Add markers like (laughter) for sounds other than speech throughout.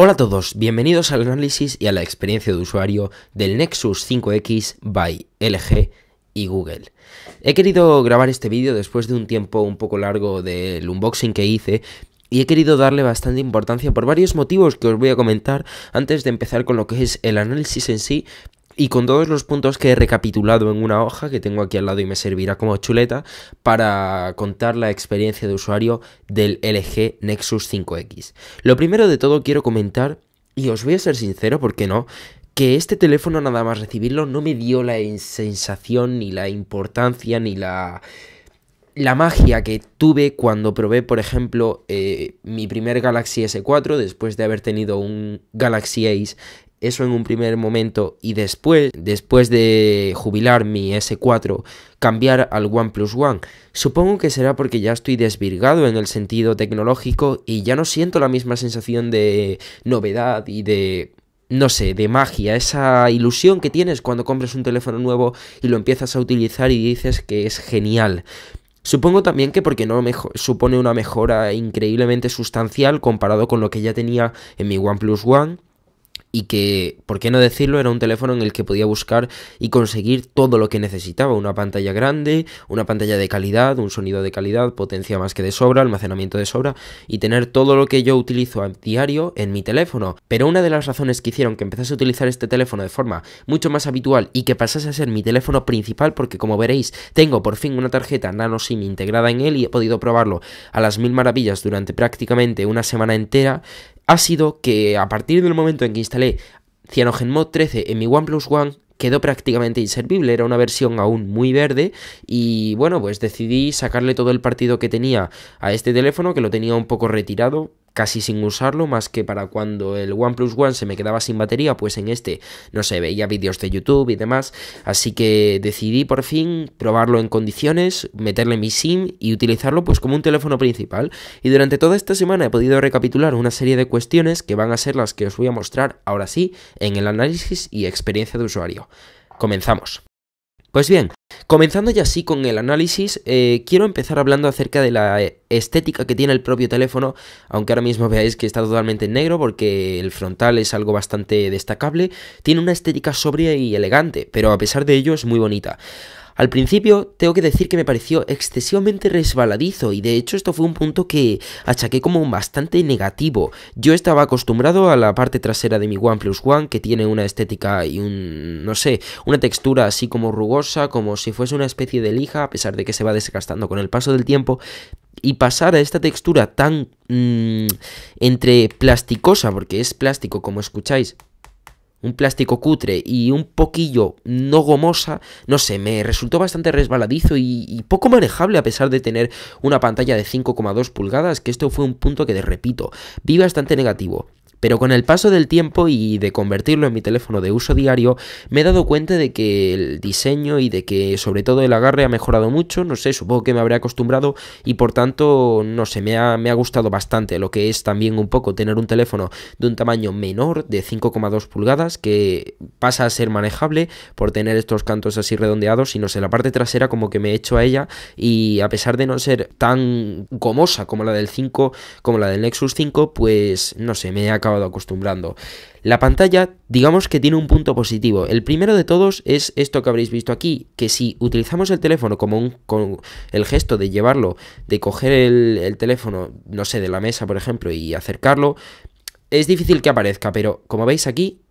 Hola a todos, bienvenidos al análisis y a la experiencia de usuario del Nexus 5X by LG y Google. He querido grabar este vídeo después de un tiempo un poco largo del unboxing que hice y he querido darle bastante importancia por varios motivos que os voy a comentar antes de empezar con lo que es el análisis en sí y con todos los puntos que he recapitulado en una hoja que tengo aquí al lado y me servirá como chuleta para contar la experiencia de usuario del LG Nexus 5X. Lo primero de todo quiero comentar, y os voy a ser sincero, porque no? que este teléfono nada más recibirlo no me dio la sensación ni la importancia ni la la magia que tuve cuando probé, por ejemplo, eh, mi primer Galaxy S4 después de haber tenido un Galaxy Ace eso en un primer momento y después, después de jubilar mi S4, cambiar al OnePlus One. Supongo que será porque ya estoy desvirgado en el sentido tecnológico y ya no siento la misma sensación de novedad y de no sé, de magia, esa ilusión que tienes cuando compras un teléfono nuevo y lo empiezas a utilizar y dices que es genial. Supongo también que porque no supone una mejora increíblemente sustancial comparado con lo que ya tenía en mi OnePlus One y que, por qué no decirlo, era un teléfono en el que podía buscar y conseguir todo lo que necesitaba, una pantalla grande, una pantalla de calidad, un sonido de calidad, potencia más que de sobra, almacenamiento de sobra y tener todo lo que yo utilizo a diario en mi teléfono. Pero una de las razones que hicieron que empezase a utilizar este teléfono de forma mucho más habitual y que pasase a ser mi teléfono principal, porque como veréis, tengo por fin una tarjeta nano SIM integrada en él y he podido probarlo a las mil maravillas durante prácticamente una semana entera, ha sido que a partir del momento en que instalé CyanogenMod 13 en mi OnePlus One, quedó prácticamente inservible, era una versión aún muy verde y bueno, pues decidí sacarle todo el partido que tenía a este teléfono que lo tenía un poco retirado casi sin usarlo, más que para cuando el OnePlus One se me quedaba sin batería, pues en este, no se veía vídeos de YouTube y demás, así que decidí por fin probarlo en condiciones, meterle mi SIM y utilizarlo pues como un teléfono principal. Y durante toda esta semana he podido recapitular una serie de cuestiones que van a ser las que os voy a mostrar ahora sí en el análisis y experiencia de usuario. Comenzamos. Pues bien, comenzando ya así con el análisis, eh, quiero empezar hablando acerca de la eh, estética que tiene el propio teléfono, aunque ahora mismo veáis que está totalmente en negro porque el frontal es algo bastante destacable, tiene una estética sobria y elegante, pero a pesar de ello es muy bonita. Al principio tengo que decir que me pareció excesivamente resbaladizo y de hecho esto fue un punto que achaqué como bastante negativo. Yo estaba acostumbrado a la parte trasera de mi OnePlus One que tiene una estética y un, no sé, una textura así como rugosa, como si fuese una especie de lija, a pesar de que se va desgastando con el paso del tiempo, y pasar a esta textura tan mm, entre plasticosa, porque es plástico como escucháis, un plástico cutre y un poquillo no gomosa, no sé, me resultó bastante resbaladizo y, poco manejable a pesar de tener una pantalla de 5,2 pulgadas, que esto fue un punto que, de repito, vi bastante negativo. Pero con el paso del tiempo y de convertirlo en mi teléfono de uso diario, me he dado cuenta de que el diseño y de que sobre todo el agarre ha mejorado mucho, no sé, supongo que me habré acostumbrado y por tanto, no sé, me ha, me ha gustado bastante lo que es también un poco tener un teléfono de un tamaño menor, de 5,2 pulgadas, que pasa a ser manejable por tener estos cantos así redondeados y no sé, la parte trasera como que me he hecho a ella y a pesar de no ser tan gomosa como la del 5, como la del Nexus 5, pues no sé, me ha acostumbrando. La pantalla, digamos que tiene un punto positivo. El primero de todos es esto que habréis visto aquí, que si utilizamos el teléfono como un, con el gesto de llevarlo, de coger el teléfono, no sé, de la mesa, por ejemplo, y acercarlo, es difícil que aparezca, pero como veis aquí,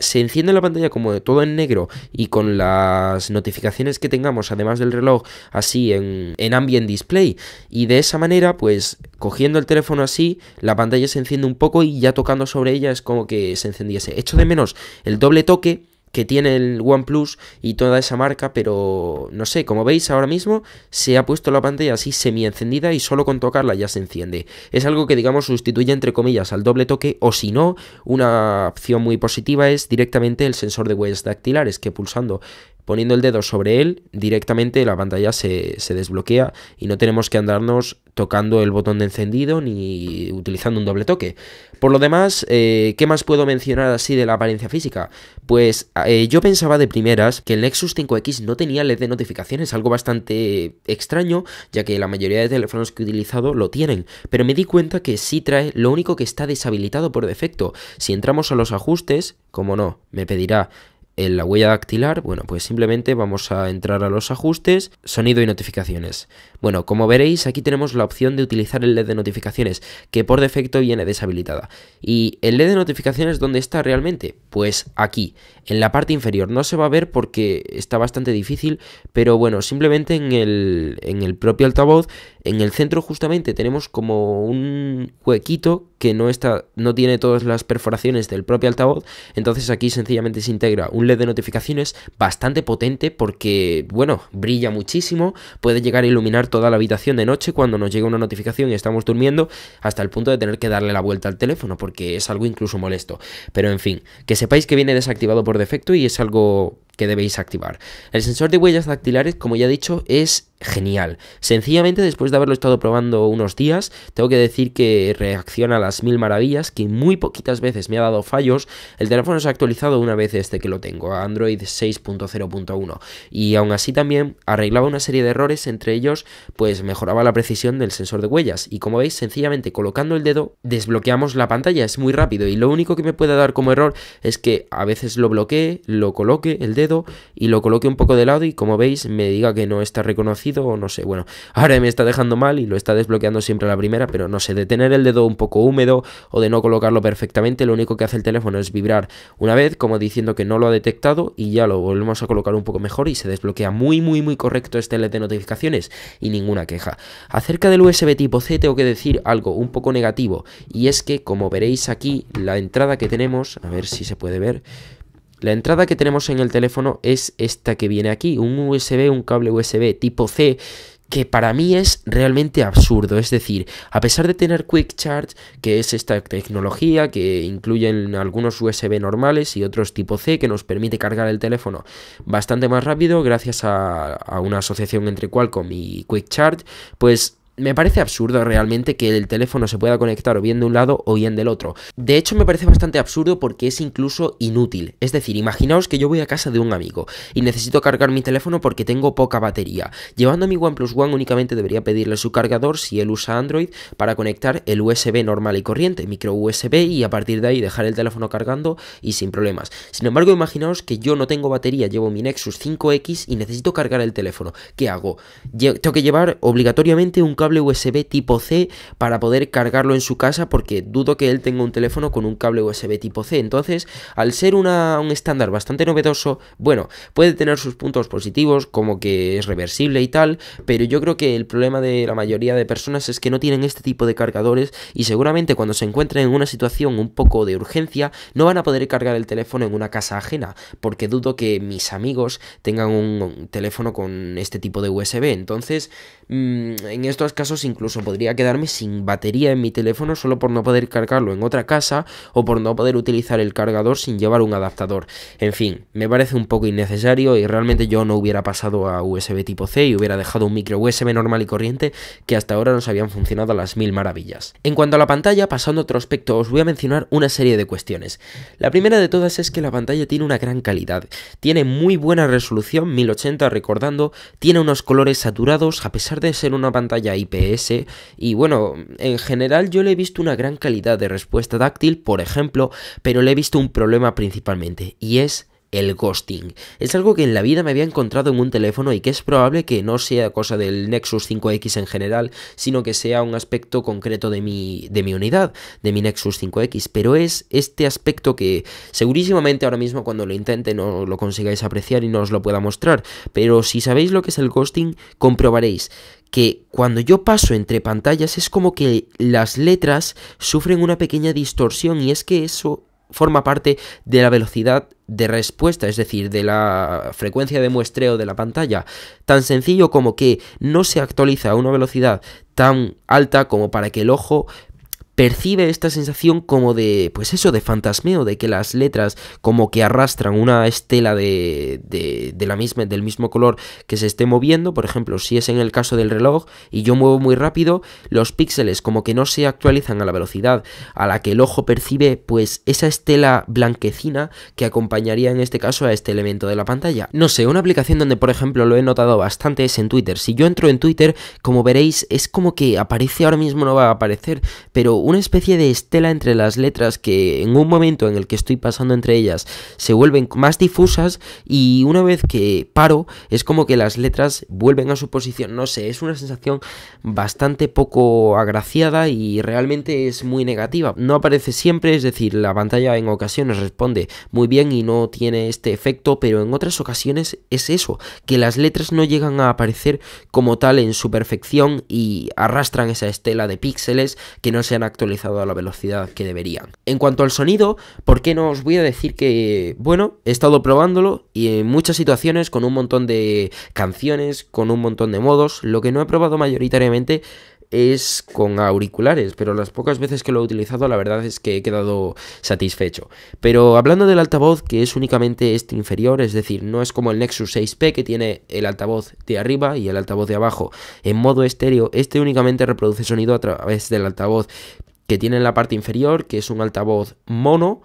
se enciende la pantalla como todo en negro y con las notificaciones que tengamos, además del reloj, así en, en ambient display. Y de esa manera, pues cogiendo el teléfono así, la pantalla se enciende un poco y ya tocando sobre ella es como que se encendiese. Echo de menos el doble toque que tiene el OnePlus y toda esa marca, pero no sé, como veis ahora mismo se ha puesto la pantalla así semi encendida y solo con tocarla ya se enciende. Es algo que digamos sustituye entre comillas al doble toque o si no, una opción muy positiva es directamente el sensor de huellas dactilares que pulsando Poniendo el dedo sobre él, directamente la pantalla se, desbloquea y no tenemos que andarnos tocando el botón de encendido ni utilizando un doble toque. Por lo demás, eh, ¿qué más puedo mencionar así de la apariencia física? Pues eh, yo pensaba de primeras que el Nexus 5X no tenía LED de notificaciones, algo bastante extraño, ya que la mayoría de teléfonos que he utilizado lo tienen, pero me di cuenta que sí trae lo único que está deshabilitado por defecto. Si entramos a los ajustes, como no, me pedirá en la huella dactilar, bueno, pues simplemente vamos a entrar a los ajustes, sonido y notificaciones. Bueno, como veréis, aquí tenemos la opción de utilizar el LED de notificaciones, que por defecto viene deshabilitada. ¿Y el LED de notificaciones dónde está realmente? Pues aquí, en la parte inferior. No se va a ver porque está bastante difícil, pero bueno, simplemente en el, en el propio altavoz en el centro justamente tenemos como un huequito que no, está, no tiene todas las perforaciones del propio altavoz, entonces aquí sencillamente se integra un LED de notificaciones bastante potente porque, bueno, brilla muchísimo, puede llegar a iluminar toda la habitación de noche cuando nos llega una notificación y estamos durmiendo, hasta el punto de tener que darle la vuelta al teléfono porque es algo incluso molesto. Pero en fin, que sepáis que viene desactivado por defecto y es algo que debéis activar. El sensor de huellas dactilares, como ya he dicho, es genial. Sencillamente, después de haberlo estado probando unos días, tengo que decir que reacciona a las mil maravillas, que muy poquitas veces me ha dado fallos. El teléfono se ha actualizado una vez este que lo tengo, a Android 6.0.1, y aún así también arreglaba una serie de errores, entre ellos, pues mejoraba la precisión del sensor de huellas. Y como veis, sencillamente colocando el dedo, desbloqueamos la pantalla, es muy rápido, y lo único que me puede dar como error es que a veces lo bloquee, lo coloque el dedo, y lo coloque un poco de lado y como veis me diga que no está reconocido o no sé, bueno, ahora me está dejando mal y lo está desbloqueando siempre a la primera, pero no sé, de tener el dedo un poco húmedo o de no colocarlo perfectamente, lo único que hace el teléfono es vibrar una vez como diciendo que no lo ha detectado y ya lo volvemos a colocar un poco mejor y se desbloquea muy muy muy correcto este LED de notificaciones y ninguna queja. Acerca del USB tipo C tengo que decir algo un poco negativo y es que como veréis aquí la entrada que tenemos, a ver si se puede ver, la entrada que tenemos en el teléfono es esta que viene aquí, un USB, un cable USB tipo C, que para mí es realmente absurdo. Es decir, a pesar de tener Quick Charge, que es esta tecnología que incluyen algunos USB normales y otros tipo C, que nos permite cargar el teléfono bastante más rápido, gracias a, a una asociación entre Qualcomm y Quick Charge, pues me parece absurdo realmente que el teléfono se pueda conectar o bien de un lado o bien del otro. De hecho, me parece bastante absurdo porque es incluso inútil. Es decir, imaginaos que yo voy a casa de un amigo y necesito cargar mi teléfono porque tengo poca batería. Llevando mi OnePlus One únicamente debería pedirle su cargador si él usa Android para conectar el USB normal y corriente, micro USB y a partir de ahí dejar el teléfono cargando y sin problemas. Sin embargo, imaginaos que yo no tengo batería, llevo mi Nexus 5X y necesito cargar el teléfono. ¿Qué hago? tengo que llevar obligatoriamente un cable USB tipo C para poder cargarlo en su casa porque dudo que él tenga un teléfono con un cable USB tipo C. Entonces, al ser un estándar bastante novedoso, bueno, puede tener sus puntos positivos como que es reversible y tal, pero yo creo que el problema de la mayoría de personas es que no tienen este tipo de cargadores y seguramente cuando se encuentren en una situación un poco de urgencia no van a poder cargar el teléfono en una casa ajena porque dudo que mis amigos tengan un teléfono con este tipo de USB. Entonces, mm, en estos casos incluso podría quedarme sin batería en mi teléfono solo por no poder cargarlo en otra casa o por no poder utilizar el cargador sin llevar un adaptador. En fin, me parece un poco innecesario y realmente yo no hubiera pasado a USB tipo C y hubiera dejado un micro USB normal y corriente que hasta ahora nos habían funcionado a las mil maravillas. En cuanto a la pantalla, pasando a otro aspecto, os voy a mencionar una serie de cuestiones. La primera de todas es que la pantalla tiene una gran calidad. Tiene muy buena resolución, 1080 recordando, tiene unos colores saturados, a pesar de ser una pantalla IPS y bueno, en general yo le he visto una gran calidad de respuesta táctil por ejemplo, pero le he visto un problema principalmente y es el ghosting. Es algo que en la vida me había encontrado en un teléfono y que es probable que no sea cosa del Nexus 5X en general, sino que sea un aspecto concreto de mi, de mi unidad, de mi Nexus 5X. Pero es este aspecto que segurísimamente ahora mismo cuando lo intente no lo consigáis apreciar y no os lo pueda mostrar. Pero si sabéis lo que es el ghosting, comprobaréis que cuando yo paso entre pantallas es como que las letras sufren una pequeña distorsión y es que eso forma parte de la velocidad de respuesta, es decir, de la frecuencia de muestreo de la pantalla. Tan sencillo como que no se actualiza a una velocidad tan alta como para que el ojo percibe esta sensación como de, pues eso, de fantasmeo, de que las letras como que arrastran una estela de, de, de la misma, del mismo color que se esté moviendo, por ejemplo, si es en el caso del reloj y yo muevo muy rápido, los píxeles como que no se actualizan a la velocidad a la que el ojo percibe, pues esa estela blanquecina que acompañaría en este caso a este elemento de la pantalla. No sé, una aplicación donde por ejemplo lo he notado bastante es en Twitter. Si yo entro en Twitter, como veréis, es como que aparece ahora mismo no va a aparecer, pero una especie de estela entre las letras que en un momento en el que estoy pasando entre ellas se vuelven más difusas y una vez que paro es como que las letras vuelven a su posición, no sé, es una sensación bastante poco agraciada y realmente es muy negativa. No aparece siempre, es decir, la pantalla en ocasiones responde muy bien y no tiene este efecto, pero en otras ocasiones es eso, que las letras no llegan a aparecer como tal en su perfección y arrastran esa estela de píxeles que no se han actualizado a la velocidad que deberían. En cuanto al sonido, ¿por qué no os voy a decir que, bueno, he estado probándolo y en muchas situaciones con un montón de canciones, con un montón de modos, lo que no he probado mayoritariamente es con auriculares, pero las pocas veces que lo he utilizado la verdad es que he quedado satisfecho. Pero hablando del altavoz, que es únicamente este inferior, es decir, no es como el Nexus 6P que tiene el altavoz de arriba y el altavoz de abajo en modo estéreo, este únicamente reproduce sonido a través del altavoz que tiene en la parte inferior, que es un altavoz mono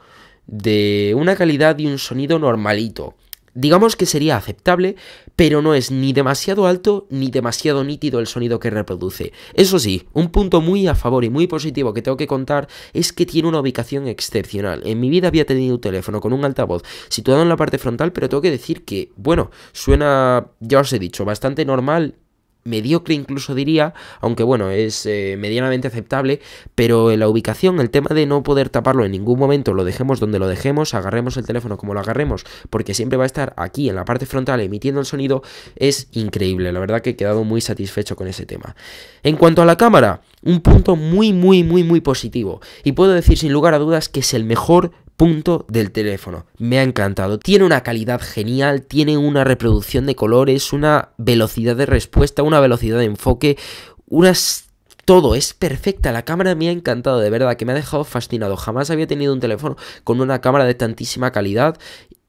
de una calidad y un sonido normalito digamos que sería aceptable, pero no es ni demasiado alto ni demasiado nítido el sonido que reproduce. Eso sí, un punto muy a favor y muy positivo que tengo que contar es que tiene una ubicación excepcional. En mi vida había tenido un teléfono con un altavoz situado en la parte frontal, pero tengo que decir que, bueno, suena, ya os he dicho, bastante normal mediocre incluso diría, aunque bueno, es eh, medianamente aceptable, pero la ubicación, el tema de no poder taparlo en ningún momento, lo dejemos donde lo dejemos, agarremos el teléfono como lo agarremos, porque siempre va a estar aquí en la parte frontal emitiendo el sonido, es increíble, la verdad que he quedado muy satisfecho con ese tema. En cuanto a la cámara, un punto muy, muy, muy, muy positivo, y puedo decir sin lugar a dudas que es el mejor punto del teléfono. Me ha encantado. Tiene una calidad genial, tiene una reproducción de colores, una velocidad de respuesta, una velocidad de enfoque, unas todo es perfecta, la cámara me ha encantado, de verdad, que me ha dejado fascinado. Jamás había tenido un teléfono con una cámara de tantísima calidad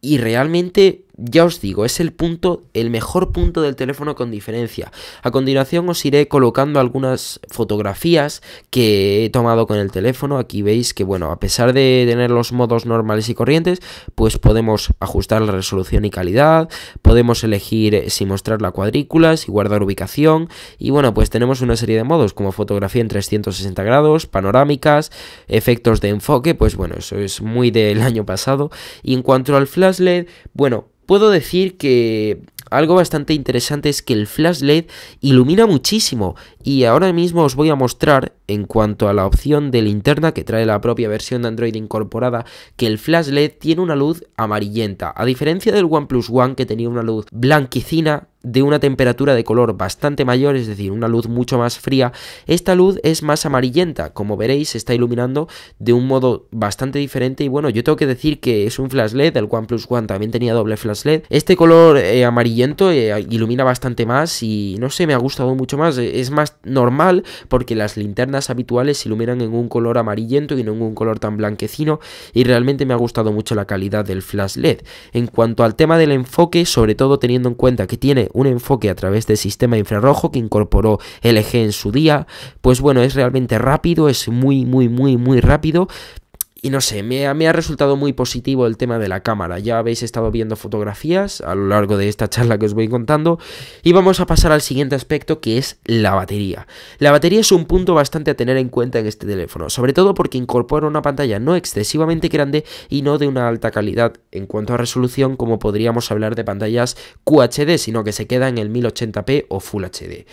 y realmente ya os digo, es el punto, el mejor punto del teléfono con diferencia. A continuación os iré colocando algunas fotografías que he tomado con el teléfono. Aquí veis que, bueno, a pesar de tener los modos normales y corrientes, pues podemos ajustar la resolución y calidad, podemos elegir eh, si mostrar la cuadrícula, si guardar ubicación y, bueno, pues tenemos una serie de modos como fotografía en 360 grados, panorámicas, efectos de enfoque, pues bueno, eso es muy del (laughs) año pasado. Y en cuanto al flash LED, bueno, puedo decir que algo bastante interesante es que el flashlight ilumina muchísimo y ahora mismo os voy a mostrar, en cuanto a la opción de linterna que trae la propia versión de Android incorporada, que el flash LED tiene una luz amarillenta, a diferencia del OnePlus One que tenía una luz blanquecina de una temperatura de color bastante mayor, es decir, una luz mucho más fría, esta luz es más amarillenta, como veréis se está iluminando de un modo bastante diferente y bueno, yo tengo que decir que es un flash LED, el OnePlus One también tenía doble flash LED, este color eh, amarillento eh, ilumina bastante más y no sé, me ha gustado mucho más, es más normal porque las linternas habituales se iluminan en un color amarillento y no en un color tan blanquecino y realmente me ha gustado mucho la calidad del flash LED. En cuanto al tema del enfoque, sobre todo teniendo en cuenta que tiene un enfoque a través del sistema infrarrojo que incorporó LG en su día, pues bueno, es realmente rápido, es muy, muy, muy, muy rápido y no sé, me ha, resultado muy positivo el tema de la cámara. Ya habéis estado viendo fotografías a lo largo de esta charla que os voy contando. Y vamos a pasar al siguiente aspecto que es la batería. La batería es un punto bastante a tener en cuenta en este teléfono, sobre todo porque incorpora una pantalla no excesivamente grande y no de una alta calidad en cuanto a resolución como podríamos hablar de pantallas QHD, sino que se queda en el 1080p o Full HD.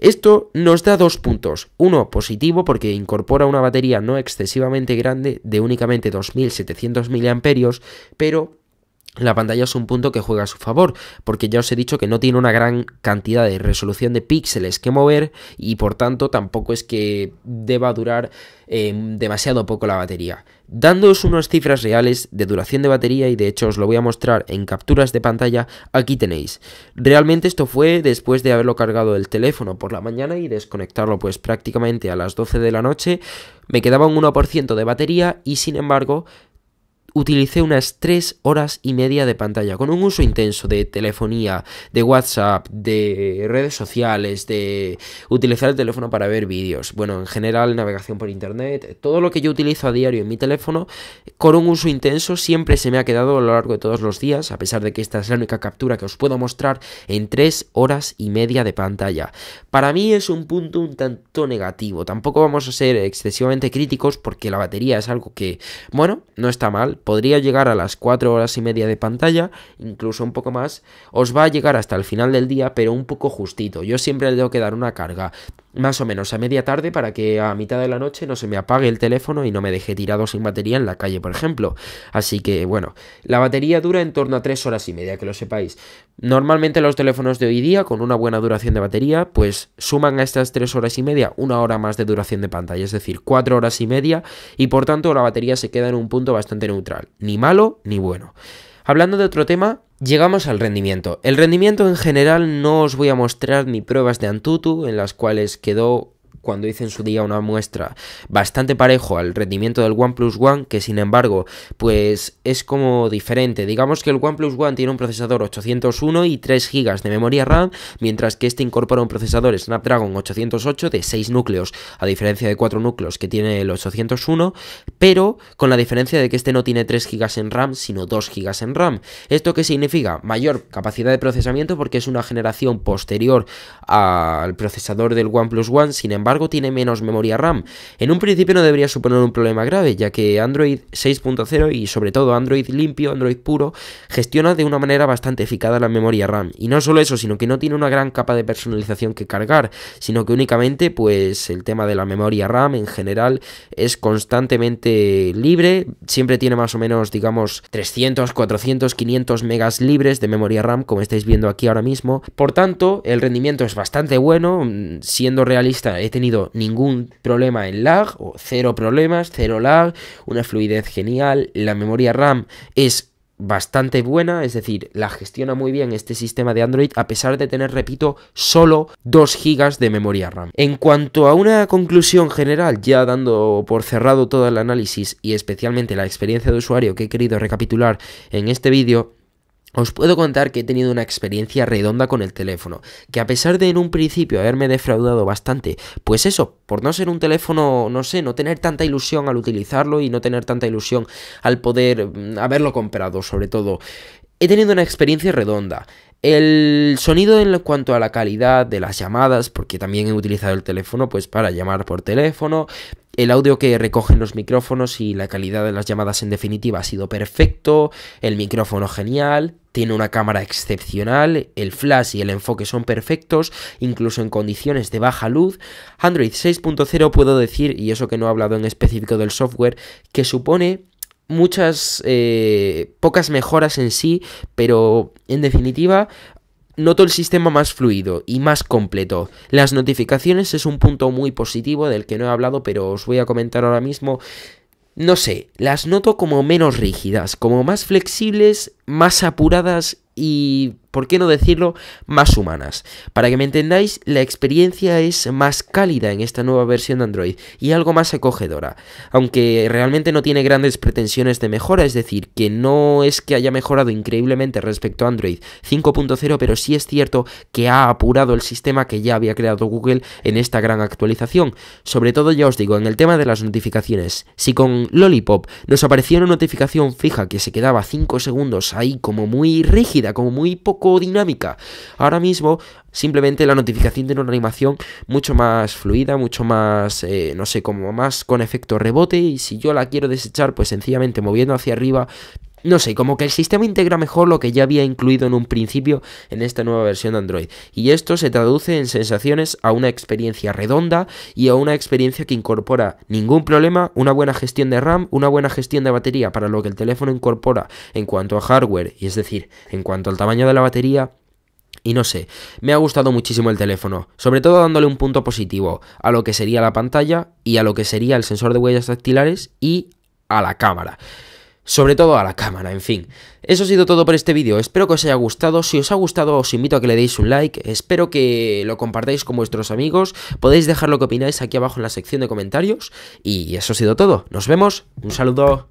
Esto nos da dos puntos. Uno positivo porque incorpora una batería no excesivamente grande de únicamente 2.700 mAh, pero la pantalla es un punto que juega a su favor, porque ya os he dicho que no tiene una gran cantidad de resolución de píxeles que mover y por tanto tampoco es que deba durar em, demasiado poco la batería. Dándoos unas cifras reales de duración de batería y de hecho os lo voy a mostrar en capturas de pantalla, aquí tenéis. Realmente esto fue después de haberlo cargado el teléfono por la mañana y desconectarlo pues prácticamente a las 12 de la noche, me quedaba un 1% de batería y sin embargo utilicé unas 3 horas y media de pantalla, con un uso intenso de telefonía, de WhatsApp, de redes sociales, de utilizar el teléfono para ver vídeos, bueno, en general navegación por internet, todo lo que yo utilizo a diario en mi teléfono, con un uso intenso siempre se me ha quedado a lo largo de todos los días, a pesar de que esta es la única captura que os puedo mostrar en 3 horas y media de pantalla. Para mí es un punto un tanto negativo, tampoco vamos a ser excesivamente críticos porque la batería es algo que, bueno, no está mal, podría llegar a las 4 horas y media de pantalla, incluso un poco más, os va a llegar hasta el final del día, pero un poco justito. Yo siempre le tengo que dar una carga más o menos a media tarde para que a mitad de la noche no se me apague el teléfono y no me deje tirado sin batería en la calle, por ejemplo. Así que bueno, la batería dura en torno a 3 horas y media, que lo sepáis. Normalmente los teléfonos de hoy día, con una buena duración de batería, pues suman a estas 3 horas y media una hora más de duración de pantalla, es decir, 4 horas y media, y por tanto la batería se queda en un punto bastante neutral, ni malo ni bueno. Hablando de otro tema, Llegamos al rendimiento. El rendimiento en general no os voy a mostrar ni pruebas de Antutu, en las cuales quedó cuando hice en su día una muestra bastante parejo al rendimiento del OnePlus One, que sin embargo, pues es como diferente. Digamos que el OnePlus One tiene un procesador 801 y 3 GB de memoria RAM, mientras que este incorpora un procesador Snapdragon 808 de 6 núcleos, a diferencia de 4 núcleos que tiene el 801, pero con la diferencia de que este no tiene 3 GB en RAM, sino 2 GB en RAM. ¿Esto qué significa? Mayor capacidad de procesamiento porque es una generación posterior al procesador del OnePlus One, sin embargo, tiene menos memoria RAM. En un principio no debería suponer un problema grave, ya que Android 6.0 y sobre todo Android limpio, Android puro, gestiona de una manera bastante eficaz la memoria RAM. Y no solo eso, sino que no tiene una gran capa de personalización que cargar, sino que únicamente pues el tema de la memoria RAM en general es constantemente libre, siempre tiene más o menos digamos 300, 400, 500 megas libres de memoria RAM como estáis viendo aquí ahora mismo. Por tanto, el rendimiento es bastante bueno, mm, siendo realista este ningún problema en lag, o cero problemas, cero lag, una fluidez genial, la memoria RAM es bastante buena, es decir, la gestiona muy bien este sistema de Android a pesar de tener, repito, solo 2 GB de memoria RAM. En cuanto a una conclusión general, ya dando por cerrado todo el análisis y especialmente la experiencia de usuario que he querido recapitular en este vídeo, os puedo contar que he tenido una experiencia redonda con el teléfono, que a pesar de en un principio haberme defraudado bastante, pues eso, por no ser un teléfono, no sé, no tener tanta ilusión al utilizarlo y no tener tanta ilusión al poder mm, haberlo comprado, sobre todo, he tenido una experiencia redonda. El sonido en cuanto a la calidad de las llamadas, porque también he utilizado el teléfono pues para llamar por teléfono, el audio que recogen los micrófonos y la calidad de las llamadas en definitiva ha sido perfecto, el micrófono genial, tiene una cámara excepcional, el flash y el enfoque son perfectos, incluso en condiciones de baja luz. Android 6.0 puedo decir, y eso que no he hablado en específico del software, que supone muchas eh, pocas mejoras en sí, pero en definitiva Noto el sistema más fluido y más completo. Las notificaciones es un punto muy positivo del que no he hablado, pero os voy a comentar ahora mismo. No sé, las noto como menos rígidas, como más flexibles más apuradas y, por qué no decirlo, más humanas. Para que me entendáis, la experiencia es más cálida en esta nueva versión de Android y algo más acogedora, aunque realmente no tiene grandes pretensiones de mejora, es decir, que no es que haya mejorado increíblemente respecto a Android 5.0, pero sí es cierto que ha apurado el sistema que ya había creado Google en esta gran actualización. Sobre todo, ya os digo, en el tema de las notificaciones. Si con Lollipop nos aparecía una notificación fija que se quedaba 5 segundos ahí como muy rígida, como muy poco dinámica. Ahora mismo, simplemente la notificación tiene una animación mucho más fluida, mucho más, eh, no sé, como más con efecto rebote. Y si yo la quiero desechar, pues sencillamente moviendo hacia arriba no sé, como que el sistema integra mejor lo que ya había incluido en un principio en esta nueva versión de Android. Y esto se traduce en sensaciones a una experiencia redonda y a una experiencia que incorpora ningún problema, una buena gestión de RAM, una buena gestión de batería para lo que el teléfono incorpora en cuanto a hardware, y es decir, en cuanto al tamaño de la batería, y no sé, me ha gustado muchísimo el teléfono, sobre todo dándole un punto positivo a lo que sería la pantalla y a lo que sería el sensor de huellas dactilares y a la cámara sobre todo a la cámara, en fin. Eso ha sido todo por este vídeo, espero que os haya gustado, si os ha gustado os invito a que le deis un like, espero que lo compartáis con vuestros amigos, podéis dejar lo que opináis aquí abajo en la sección de comentarios, y eso ha sido todo, nos vemos, un saludo.